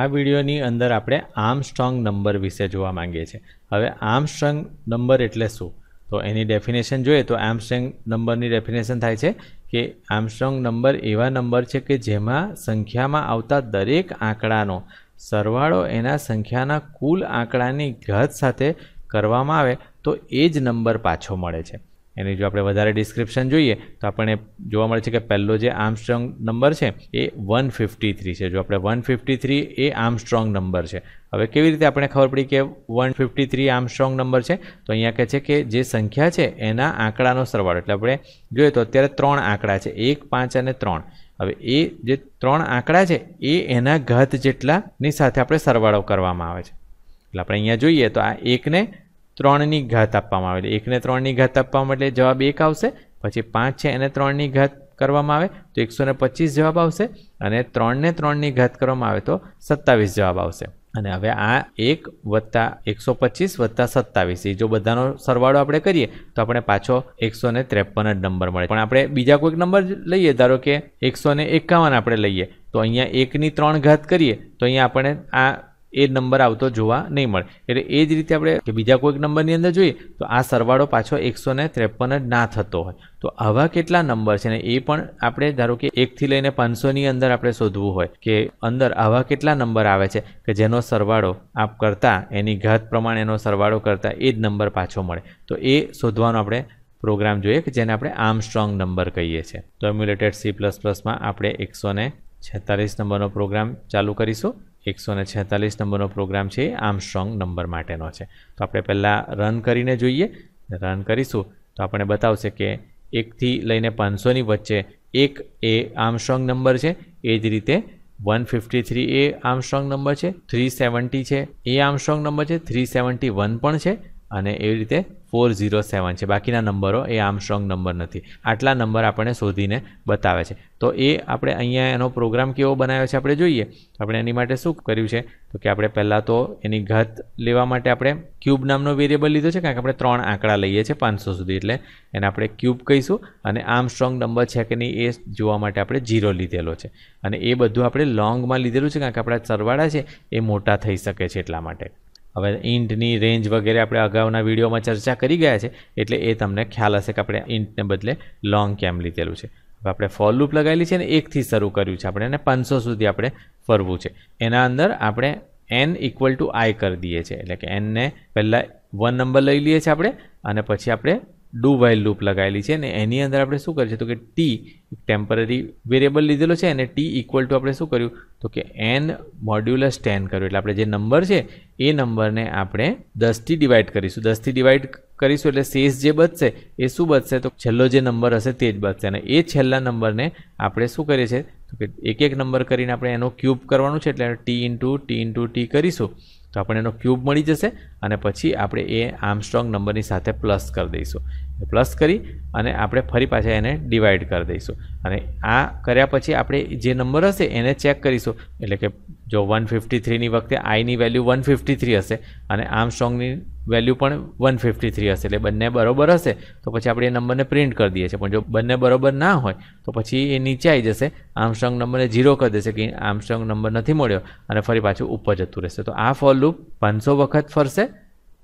આ વિડીયોની અંદર આપણે આર્મસ્ટ્રોંગ નંબર વિશે જોવા માંગીએ છીએ હવે આર્મસ્ટ્રોંગ નંબર એટલે શું તો એની ડેફિનેશન જોઈએ તો આર્મસ્ટ્રોંગ નંબરની ડેફિનેશન થાય છે કે આર્મસ્ટ્રોંગ નંબર એવા નંબર છે કે જેમાં સંખ્યામાં આવતા દરેક આંકડાનો સરવાળો એના સંખ્યાના કુલ આંકડાની ઘાત સાથે કરવામાં આવે તો એ જ નંબર પાછો મળે છે એની જો આપણે વધારે ડિસ્ક્રિપ્શન જોઈએ તો આપણને જોવા મળે છે કે પહેલો જે આર્મસ્ટ્રોંગ નંબર છે એ વન ફિફ્ટી થ્રી છે જો આપણે વન ફિફ્ટી થ્રી એ આર્મસ્ટ્રોંગ નંબર છે હવે કેવી રીતે આપણે ખબર પડી કે one fifty three Armstrong number છે તો અહીંયા કહે છે કે જે સંખ્યા છે એના આંકડાનો સરવાળો એટલે આપણે જોઈએ તો અત્યારે ત્રણ આંકડા છે એક પાંચ અને ત્રણ હવે એ જે ત્રણ આંકડા છે એ એના ઘાત જેટલાની સાથે આપણે સરવાળો કરવામાં આવે છે એટલે આપણે અહીંયા જોઈએ તો આ એકને ત્રણની ઘાત આપવામાં આવેલી એકને ત્રણની ઘાત આપવામાં એટલે જવાબ એક આવશે પછી પાંચ છે એને ત્રણની ઘાત કરવામાં આવે તો એકસો ને પચીસ જવાબ આવશે અને ત્રણને ત્રણની ઘાત કરવામાં આવે તો સત્તાવીસ જવાબ આવશે અને હવે આ એક વત્તા એકસો પચીસ વત્તા સત્તાવીસ એ જો બધાનો સરવાળો આપણે કરીએ તો આપણે પાછો એકસો ને ત્રેપન જ નંબર મળે પણ આપણે બીજા કોઈક નંબર લઈએ ધારો કે એકસો ને એકાવન આપણે લઈએ તો અહીંયા એકની ત્રણ ઘાત કરીએ તો અહીંયા આપણે આ એ નંબર આવતો જોવા નહીં મળે એટલે એ જ રીતે આપણે બીજા કોઈક નંબરની અંદર જોઈએ તો આ સરવાળો પાછો એકસો ને ત્રેપન જ ના થતો હોય તો આવા કેટલા નંબર છે ને એ પણ આપણે ધારો કે એકથી લઈને પાંચસોની અંદર આપણે શોધવું હોય કે અંદર આવા કેટલા નંબર આવે છે કે જેનો સરવાળો આપ કરતાં એની ઘાત પ્રમાણે એનો સરવાળો કરતાં એ જ નંબર પાછો મળે તો એ શોધવાનો આપણે પ્રોગ્રામ જોઈએ કે જેને આપણે આમ સ્ટ્રોંગ નંબર કહીએ છીએ તો એમ્યુલેટેડ સી પ્લસ પ્લસમાં આપણે એકસો ને છેતાલીસ નંબરનો પ્રોગ્રામ ચાલુ કરીશું એકસો ને છેતાલીસ નંબરનો પ્રોગ્રામ છે એ સ્ટ્રોંગ નંબર માટેનો છે તો આપણે પહેલાં રન કરીને જોઈએ રન કરીશું તો આપણે બતાવશે કે એકથી લઈને પાંચસોની વચ્ચે એક એ આમ સ્ટ્રોંગ નંબર છે એ જ રીતે વન ફિફ્ટી થ્રી એ આમ સ્ટ્રોંગ નંબર છે થ્રી સેવન્ટી છે એ આમ સ્ટ્રોંગ નંબર છે થ્રી સેવન્ટી વન પણ છે અને એવી રીતે ફોર ઝીરો સેવન છે બાકીના નંબરો એ આર્મસ્ટ્રોંગ નંબર નથી આટલા નંબર આપણે શોધીને બતાવે છે તો એ આપણે અહીંયા એનો પ્રોગ્રામ કેવો બનાવ્યો છે આપણે જોઈએ આપણે એની માટે શું કર્યું છે તો કે આપણે પહેલાં તો એની ઘાત લેવા માટે આપણે ક્યુબ નામનો વેરિયેબલ લીધો છે કારણ કે આપણે ત્રણ આંકડા લઈએ છીએ પાંચસો સુધી એટલે એને આપણે ક્યુબ કહીશું અને આર્મસ્ટ્રોંગ નંબર છે કે નહીં એ જોવા માટે આપણે જીરો લીધેલો છે અને એ બધું આપણે લોંગમાં લીધેલું છે કારણ કે આપણા સરવાળા છે એ મોટા થઈ શકે છે એટલા માટે હવે ઇન્ટની રેન્જ વગેરે આપણે અગાઉના વિડીયોમાં ચર્ચા કરી ગયા છે એટલે એ તમને ખ્યાલ હશે કે આપણે ઇન્ટને બદલે લોંગ કેમ લીધેલું છે હવે આપણે ફોલ લૂપ લગાવેલી છે અને એકથી શરૂ કર્યું છે આપણે એને પાંચસો સુધી આપણે ફરવું છે એના અંદર આપણે એન ઇક્વલ ટુ આઈ કરી દઈએ છીએ એટલે કે એનને પહેલાં વન નંબર લઈ લઈએ છીએ આપણે અને પછી આપણે ડુ વાઇલ લૂપ લગાવેલી છે અને એની અંદર આપણે શું કરીએ છે તો કે ટી ટેમ્પરરી વેરિયેબલ લીધેલો છે અને ટી ઇક્વલ ટુ આપણે શું કર્યું તો કે એન મોડ્યુલસ ટેન કર્યું એટલે આપણે જે નંબર છે એ નંબરને આપણે દસથી ડિવાઇડ કરીશું દસથી ડિવાઈડ કરીશું એટલે શેષ જે બચશે એ શું બચશે તો છેલ્લો જે નંબર હશે તે જ બચશે અને એ છેલ્લા નંબરને આપણે શું કરીએ છીએ તો કે એક એક નંબર કરીને આપણે એનો ક્યુબ કરવાનું છે એટલે T into T into T કરીશું તો આપણે એનો ક્યુબ મળી જશે અને પછી આપણે એ આર્મસ્ટ્રોંગ નંબરની સાથે પ્લસ કરી દઈશું પ્લસ કરી અને આપણે ફરી પાછા એને ડિવાઈડ કરી દઈશું અને આ કર્યા પછી આપણે જે નંબર હશે એને ચેક કરીશું એટલે કે જો વન ફિફ્ટી થ્રીની વખતે આઈની વેલ્યુ વન ફિફ્ટી થ્રી હશે અને આમ આર્મસ્ટ્રોંગની વેલ્યુ પણ વન ફિફ્ટી થ્રી હશે એટલે બંને બરાબર હશે તો પછી આપણે એ નંબરને પ્રિન્ટ કરી દઈએ છીએ પણ જો બંને બરાબર ના હોય તો પછી એ નીચે આવી જશે આર્મસ્ટ્રોંગ નંબરને ઝીરો કરી દેશે કે આર્મસ્ટ્રોંગ નંબર નથી મળ્યો અને ફરી પાછું ઉપર જતું રહેશે તો આ ફોર લૂપ પાંચસો વખત ફરશે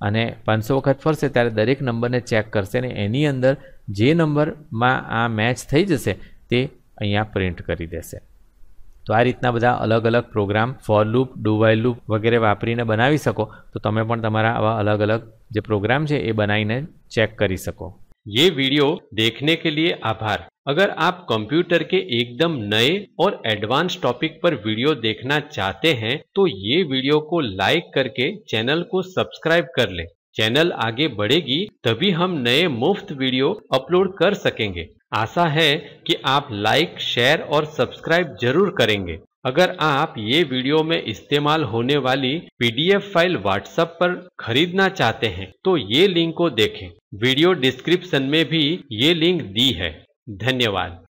અને પાંચસો વખત ફરશે ત્યારે દરેક નંબરને ચેક કરશે અને એની અંદર જે નંબરમાં આ મેચ થઈ જશે તે અહીંયા પ્રિન્ટ કરી દેશે तो आ रीतना बदा अलग अलग program for loop do while loop વગેરે વાપરીને બનાવી सको તો તમે પણ अलग આવા અલગ અલગ જે પ્રોગ્રામ છે એ બનાવીને ये वीडियो देखने के लिए आभार अगर आप कंप्यूटर के एकदम नए और एडवांस टॉपिक पर वीडियो देखना चाहते हैं तो ये वीडियो को लाइक करके चैनल को सब्सक्राइब कर लें चैनल आगे बढ़ेगी तभी हम नए मुफ्त वीडियो अपलोड कर सकेंगे आशा है कि आप लाइक शेयर और सब्सक्राइब जरूर करेंगे अगर आप ये वीडियो में इस्तेमाल होने वाली पीडीएफ फाइल व्हाट्सएप पर खरीदना चाहते हैं तो ये लिंक को देखें वीडियो डिस्क्रिप्शन में भी ये लिंक दी है धन्यवाद